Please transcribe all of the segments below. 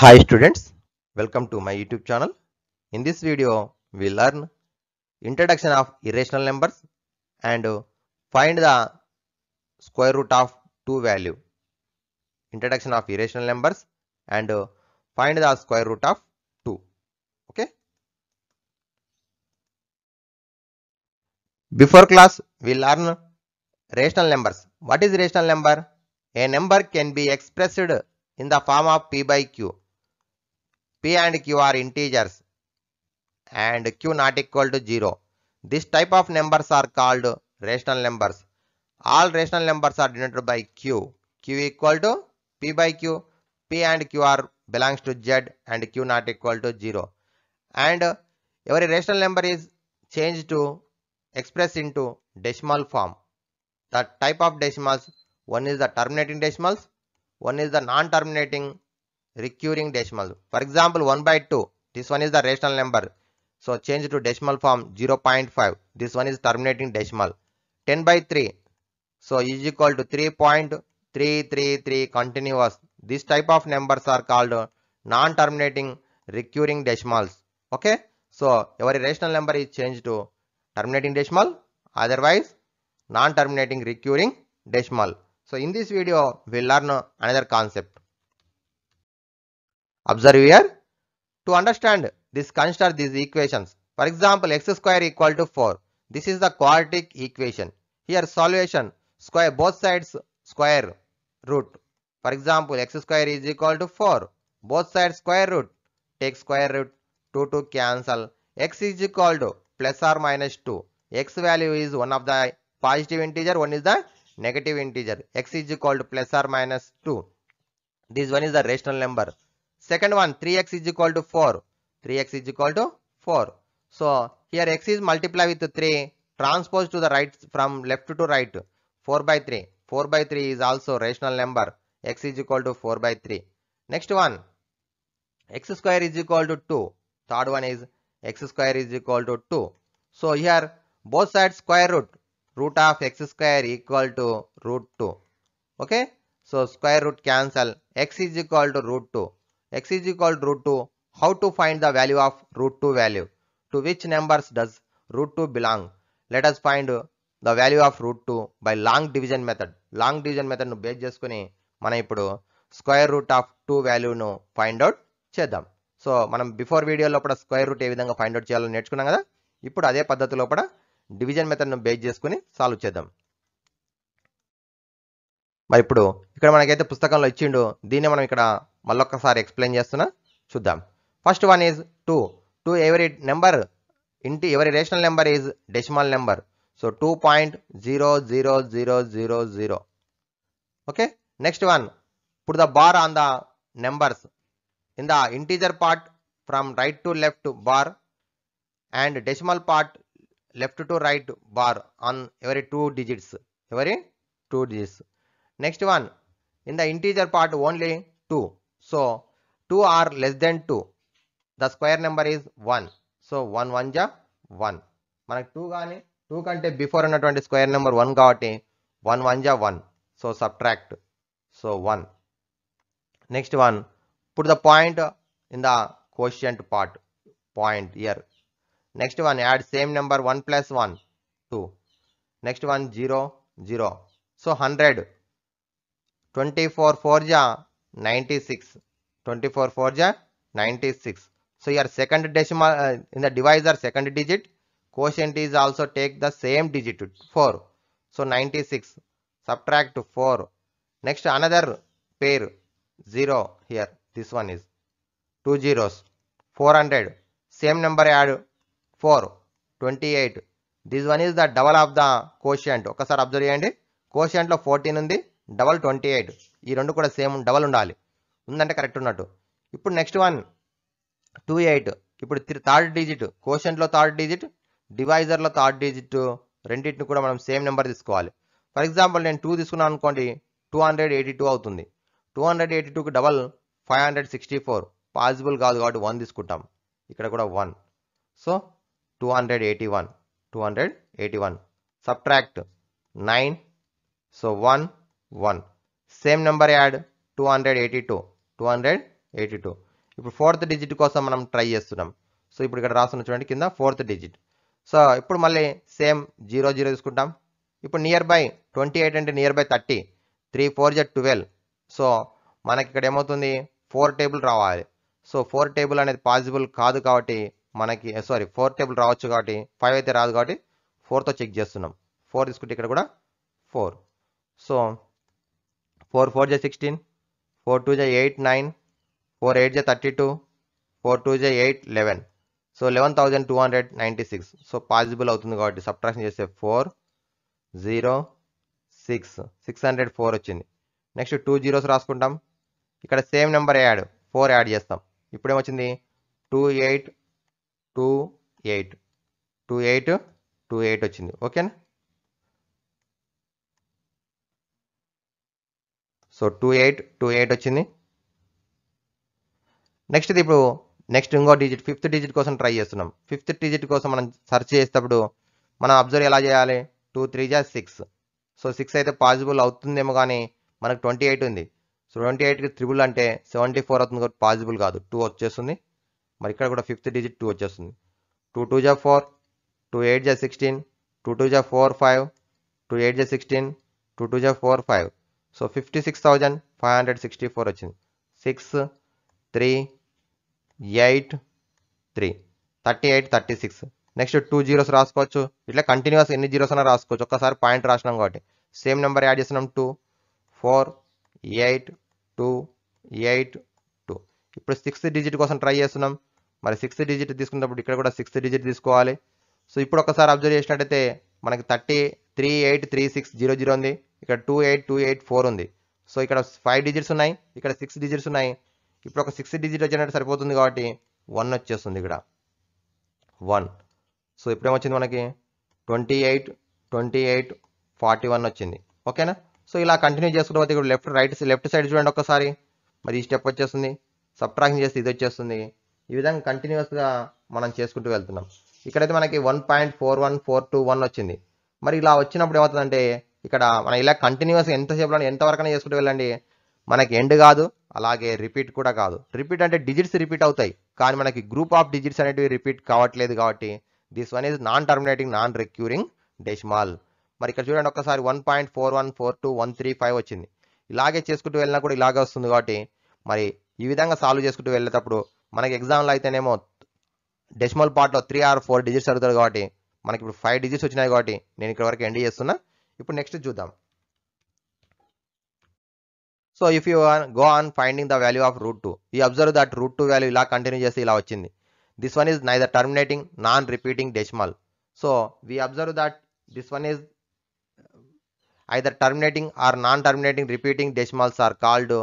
Hi students, welcome to my YouTube channel. In this video, we learn introduction of irrational numbers and find the square root of two value. Introduction of irrational numbers and find the square root of 2. Okay. Before class, we learn rational numbers. What is rational number? A number can be expressed in the form of p by q p and q are integers and q not equal to 0. This type of numbers are called rational numbers. All rational numbers are denoted by q. q equal to p by q. p and q are belongs to z and q not equal to 0. And every rational number is changed to express into decimal form. The type of decimals, one is the terminating decimals, one is the non-terminating recurring decimal. For example, 1 by 2. This one is the rational number. So change to decimal form 0.5. This one is terminating decimal. 10 by 3. So is equal to 3.333 continuous. This type of numbers are called non-terminating recurring decimals. Okay. So every rational number is changed to terminating decimal. Otherwise non-terminating recurring decimal. So in this video we will learn another concept. Observe here. To understand this, construct these equations. For example, x square equal to 4. This is the quadratic equation. Here solution square both sides square root. For example, x square is equal to 4. Both sides square root. Take square root 2 to cancel. x is equal to plus or minus 2. x value is one of the positive integer, one is the negative integer. x is equal to plus or minus 2. This one is the rational number. Second one 3x is equal to 4. 3x is equal to 4. So here x is multiplied with 3 transpose to the right from left to right 4 by 3. 4 by 3 is also rational number x is equal to 4 by 3. Next one x square is equal to 2. Third one is x square is equal to 2. So here both sides square root root of x square equal to root 2. Okay. So square root cancel x is equal to root 2. X is equal to root 2. How to find the value of root 2 value? To which numbers does root 2 belong? Let us find the value of root two by long division method long division మెథడ్ను base చేసుకుని మనం ఇప్పుడు square root of two వాల్యూను find out చేద్దాం so మనం before వీడియోలో కూడా square root ఏ విధంగా ఫైండ్ అవుట్ చేయాలో నేర్చుకున్నాం కదా ఇప్పుడు అదే పద్ధతిలో కూడా డివిజన్ మెథడ్ను బేస్ చేసుకుని సాల్వ్ చేద్దాం మరి ఇప్పుడు ఇక్కడ మనకైతే పుస్తకంలో ఇచ్చిండు దీన్ని మనం ఇక్కడ మళ్ళొక్కసారి ఎక్స్ప్లెయిన్ చేస్తున్నా చూద్దాం first one is two two every number ఇంటి every rational number is decimal number so two point zero zero zero zero zero okay next one ఇప్పుడు the bar on the numbers in the integer part from right to left bar and decimal part left to right bar on every two digits every two digits next one in the integer part only two So 2 are less than 2. The square number is 1. So 1 1 ja 1. మనకు two కానీ two కంటే before ఉన్నటువంటి square number one కాబట్టి one one జా one so subtract so one next one put the point in the quotient part point here next one add same number one plus one two next one zero zero so hundred twenty four four జా 96 24 4 ja 96 so your second decimal uh, in the divisor second digit quotient is also take the same digit 4 so 96 subtract 4 next another pair 0 here this one is two zeros 400 same number add 4 28 this one is the double of the quotient okay sir ఒకసారి observe చేయండి కోషియంట్లో fourteen ఉంది double twenty eight ఈ రెండు కూడా same double ఉండాలి ఉందంటే correct ఉన్నట్టు ఇప్పుడు నెక్స్ట్ వన్ టూ ఎయిట్ ఇప్పుడు థర్డ్ డిజిట్ కోషన్లో థర్డ్ డిజిట్ డివైజర్లో థర్డ్ డిజిట్ రెండింటిని కూడా మనం సేమ్ నెంబర్ తీసుకోవాలి ఫర్ ఎగ్జాంపుల్ నేను టూ తీసుకున్నాను అనుకోండి టూ హండ్రెడ్ ఎయిటీ టూ అవుతుంది టూ హండ్రెడ్ ఎయిటీ టూకి double five hundred sixty four possible కాదు కాబట్టి వన్ తీసుకుంటాం ఇక్కడ కూడా one so two hundred eighty one two hundred eighty one subtract nine so one one same number add two hundred eighty two two hundred eighty two ఇప్పుడు fourth digit కోసం మనం try చేస్తున్నాం so ఇప్పుడు ఇక్కడ రాస్తున్న చూడండి కింద ఫోర్త్ డిజిట్ సో ఇప్పుడు మళ్ళీ సేమ్ జీరో జీరో తీసుకుంటాం ఇప్పుడు నియర్ బై ట్వంటీ ఎయిట్ అంటే near by thirty three four జెడ్ ట్వెల్వ్ సో మనకి ఇక్కడ ఏమవుతుంది ఫోర్ టేబుల్ రావాలి సో ఫోర్ టేబుల్ అనేది పాసిబుల్ కాదు కాబట్టి మనకి సారీ ఫోర్ టేబుల్ రావచ్చు కాబట్టి ఫైవ్ అయితే రాదు కాబట్టి ఫోర్తో చెక్ చేస్తున్నాం ఫోర్ తీసుకుంటే ఇక్కడ కూడా ఫోర్ సో ఫోర్ ఫోర్ జె సిక్స్టీన్ ఫోర్ టూ జె ఎయిట్ నైన్ ఫోర్ ఎయిట్ జె థర్టీ టూ ఫోర్ టూ జె eight eleven so eleven thousand two hundred ninety six so possible అవుతుంది కాబట్టి సబ్ట్రాక్షన్ చేస్తే four zero six six hundred four వచ్చింది next two zeros రాసుకుంటాం ఇక్కడ same number add four add చేస్తాం ఏమొచ్చింది two eight two eight two eight two eight వచ్చింది ఓకేనా so two eight two eight వచ్చింది నెక్స్ట్ ఇప్పుడు నెక్స్ట్ ఇంకో డిజిట్ ఫిఫ్త్ డిజిట్ కోసం ట్రై చేస్తున్నాం ఫిఫ్త్ డిజిట్ కోసం మనం సెర్చ్ చేసేటప్పుడు మనం అబ్జర్వ్ ఎలా చేయాలి టూ త్రీ జా సిక్స్ సో సిక్స్ అయితే పాజిబుల్ అవుతుందేమో కానీ మనకు ట్వంటీ ఎయిట్ ఉంది సో ట్వంటీ ఎయిట్కి త్రిబుల్ అంటే సెవెంటీ ఫోర్ అవుతుంది కాబట్టి పాజిబుల్ కాదు టూ వచ్చేస్తుంది మరి ఇక్కడ కూడా ఫిఫ్త్ డిజిట్ టూ వచ్చేస్తుంది టూ టూ జా ఫోర్ టూ ఎయిట్ జా సిక్స్టీన్ టూ టూ జా ఫోర్ ఫైవ్ టూ ఎయిట్ జా సిక్స్టీన్ టూ టూ జా four five so fifty six thousand five hundred sixty four వచ్చింది six three eight three thirty eight thirty six next two zeros రాసుకోవచ్చు ఇట్లా continuous ఎన్ని zeros అయినా రాసుకోవచ్చు ఒక్కసారి పాయింట్ రాసినాం కాబట్టి సేమ్ నెంబర్ యాడ్ చేసినాం two four eight two eight two ఇప్పుడు సిక్స్త్ డిజిట్ కోసం ట్రై చేస్తున్నాం మరి సిక్స్త్ డిజిట్ తీసుకున్నప్పుడు ఇక్కడ కూడా సిక్స్త్ డిజిట్ తీసుకోవాలి సో ఇప్పుడు ఒకసారి అబ్జర్వ్ చేసినట్టయితే మనకి thirty three eight three six zero zero ఉంది ఇక్కడ two eight two eight four ఉంది సో ఇక్కడ ఫైవ్ డిజిట్స్ ఉన్నాయి ఇక్కడ సిక్స్ డిజిట్స్ ఉన్నాయి ఇప్పుడు ఒక సిక్స్ డిజిట్ వచ్చినట్టు సరిపోతుంది కాబట్టి వన్ వచ్చేస్తుంది ఇక్కడ వన్ సో ఇప్పుడేమొచ్చింది మనకి twenty eight twenty eight forty one వచ్చింది ఓకేనా సో ఇలా కంటిన్యూ చేసుకుంటే ఇక్కడ లెఫ్ట్ రైట్ లెఫ్ట్ సైడ్ చూడండి ఒకసారి మరి ఈ స్టెప్ వచ్చేస్తుంది సబ్ట్రాక్షన్ చేస్తే ఇది వచ్చేస్తుంది ఈ విధంగా కంటిన్యూస్గా మనం చేసుకుంటూ వెళ్తున్నాం ఇక్కడైతే మనకి one point four one four two one వచ్చింది మరి ఇలా వచ్చినప్పుడు ఏమవుతుందంటే ఇక్కడ మనం ఇలా కంటిన్యూస్ ఎంతసేపు ఎంతవరకైనా చేసుకుంటూ వెళ్ళండి మనకి ఎండ్ కాదు అలాగే రిపీట్ కూడా కాదు రిపీట్ అంటే డిజిట్స్ రిపీట్ అవుతాయి కానీ మనకి గ్రూప్ ఆఫ్ డిజిట్స్ అనేటివి రిపీట్ కావట్లేదు కాబట్టి this one is non terminating non recurring decimal మరి ఇక్కడ చూడండి ఒక్కసారి one point four one four two one three five వచ్చింది ఇలాగే చేసుకుంటూ వెళ్ళినా కూడా ఇలాగే వస్తుంది కాబట్టి మరి ఈ విధంగా సాల్వ్ చేసుకుంటూ వెళ్ళేటప్పుడు మనకి ఎగ్జామ్లో అయితేనేమో డెసిమల్ పార్ట్లో త్రీ ఆర్ ఫోర్ డిజిట్స్ అడుగుతారు కాబట్టి మనకి ఇప్పుడు ఫైవ్ డిజిట్స్ వచ్చినాయి కాబట్టి నేను ఇక్కడ వరకు ఎండ్ చేస్తున్నా ఇప్పుడు నెక్స్ట్ చూద్దాం so if you go on finding the value of root two ఈ observe that root two value ఇలా కంటిన్యూ చేసి ఇలా వచ్చింది this one is neither terminating non repeating decimal so we observe that this one is either terminating or non terminating repeating decimals are called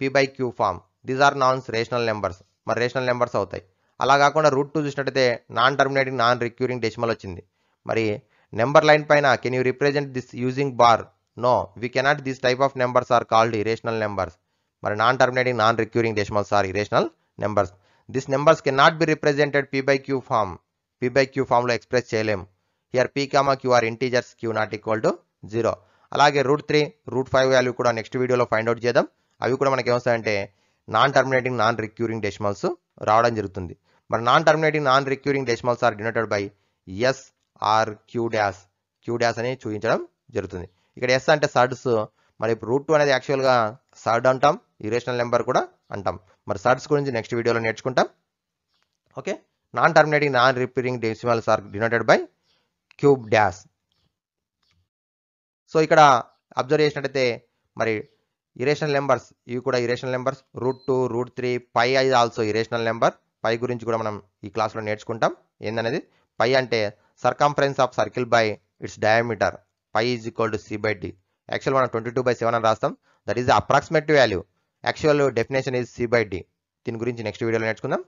p by q form these are non rational numbers మరి rational numbers అవుతాయి అలా కాకుండా root two చూసినట్టయితే non terminating non recurring decimal వచ్చింది మరి number line పైన can you represent this using bar no we cannot this type of numbers are called irrational numbers మరి non terminating non recurring decimals are irrational numbers this numbers can not be represented p by q form p by q ఫామ్లో express చేయలేము here p comma q are integers q not equal to zero అలాగే root three root five value కూడా next వీడియోలో find out చేద్దాం అవి కూడా మనకి ఏమొస్తాయంటే non terminating non recurring decimals రావడం జరుగుతుంది మరి non terminating non recurring decimals are denoted by S R Q dash Q dash అని చూపించడం జరుగుతుంది ఇక్కడ ఎస్ అంటే సర్డ్స్ మరి ఇప్పుడు రూట్ టూ అనేది యాక్చువల్గా సర్డ్ అంటాం ఇరేషనల్ నెంబర్ కూడా అంటాం మరి సర్డ్స్ గురించి నెక్స్ట్ వీడియోలో నేర్చుకుంటాం okay non terminating non repeating decimals are denoted by cube dash so ఇక్కడ అబ్జర్వ్ చేసినట్టయితే మరి ఇరేషనల్ నెంబర్స్ ఇవి కూడా irrational numbers root two root three pi I also irrational number pi గురించి కూడా మనం ఈ క్లాస్లో నేర్చుకుంటాం ఏందనేది పై అంటే circumference of circle by its diameter pi is equal to c by d actual మనం ట్వంటీ టూ బై సెవెన్ అని రాస్తాం that is approximate value actual definition is c by d దీని గురించి నెక్స్ట్ వీడియోలో నేర్చుకుందాం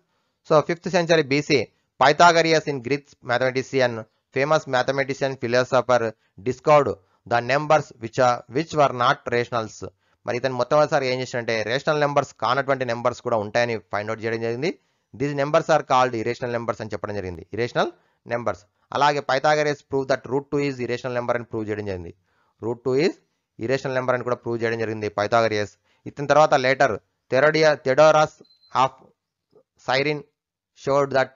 so fifth century BC Pythagoras in Greek mathematician famous mathematician philosopher discovered the numbers which which were not rationals మరి ఇతను మొట్టమొదటిసారి ఏం చేసినంటే రేషనల్ నెంబర్స్ కానటువంటి నెంబర్స్ కూడా ఉంటాయని ఫైండ్ అవుట్ చేయడం జరిగింది these numbers are called irrational numbers అని చెప్పడం జరిగింది ఇరేషనల్ నెంబర్స్ అలాగే Pythagoras prove that root two is irrational number అని ప్రూవ్ చేయడం జరిగింది route two is irrational number అని కూడా ప్రూవ్ చేయడం జరిగింది పైథాగరియస్ ఇతని తర్వాత లేటర్ థెరడియా Theodorus of Cyrene showed that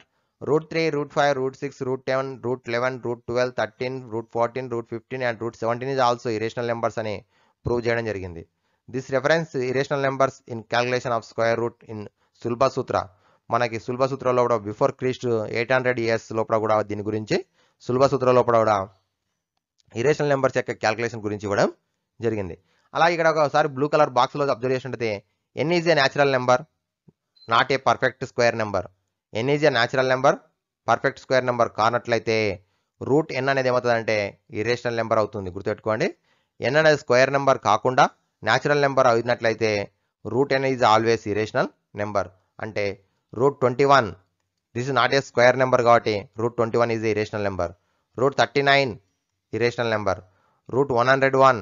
root three root five root six root seven root eleven root twelve thirteen root fourteen root fifteen and root seventeen is also irrational numbers అని prove చేయడం జరిగింది this reference irrational numbers in calculation of square root in Sulba Sutra మనకి సులభ సూత్రంలో కూడా before Christ eight hundred years లోపల కూడా దీని గురించి సులభ సూత్రం లోపల కూడా ఇరేషనల్ నెంబర్స్ యొక్క క్యాల్కులేషన్ గురించి ఇవ్వడం జరిగింది అలాగే ఇక్కడ ఒకసారి బ్లూ కలర్ బాక్స్లో అబ్జర్వ్ చేసినట్టయితే n is a natural number not a perfect square number n is a natural number perfect square number కానట్లయితే రూట్ ఎన్ అనేది ఏమవుతుందంటే ఇరేషనల్ నెంబర్ అవుతుంది గుర్తుపెట్టుకోండి ఎన్ అనేది స్క్వేర్ నెంబర్ కాకుండా న్యాచురల్ నెంబర్ అయినట్లయితే root n is always irrational number అంటే root twenty one this is not a square number కాబట్టి root twenty one is irrational number root thirty nine irrational number root one hundred one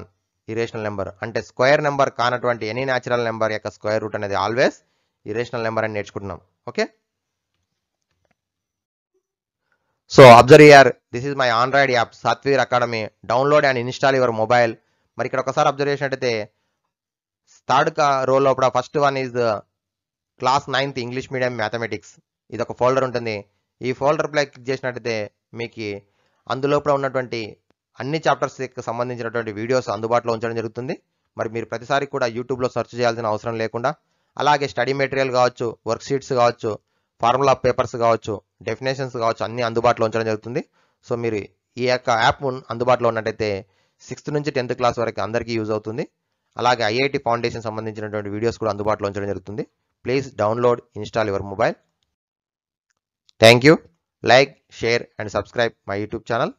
irrational number అంటే square number కానటువంటి any natural number యొక్క square root అనేది always irrational number అని నేర్చుకుంటున్నాం okay so observe here this is my Android app Satvir academy download and install your mobile మరి ఇక్కడ ఒకసారి observe చేసినట్టయితే థర్డ్ రోల్ లోపల first one is class ninth English medium mathematics ఇది ఒక ఫోల్డర్ ఉంటుంది ఈ ఫోల్డర్ ప్లే క్లిక్ చేసినట్టయితే మీకు అందులోపల ఉన్నటువంటి అన్ని చాప్టర్స్కి సంబంధించినటువంటి వీడియోస్ అందుబాటులో ఉంచడం జరుగుతుంది మరి మీరు ప్రతిసారి కూడా యూట్యూబ్లో సెర్చ్ చేయాల్సిన అవసరం లేకుండా అలాగే స్టడీ మెటీరియల్ కావచ్చు వర్క్షీట్స్ కావచ్చు ఫార్ములా పేపర్స్ కావచ్చు డెఫినేషన్స్ కావచ్చు అన్ని అందుబాటులో ఉంచడం జరుగుతుంది సో మీరు ఈ యొక్క యాప్ అందుబాటులో ఉన్నట్టయితే సిక్స్త్ నుంచి టెన్త్ క్లాస్ వరకు అందరికీ యూజ్ అవుతుంది అలాగే ఐఐటి ఫౌండేషన్ సంబంధించినటువంటి వీడియోస్ కూడా అందుబాటులో ఉంచడం జరుగుతుంది please download install your mobile thank you like share and subscribe my youtube channel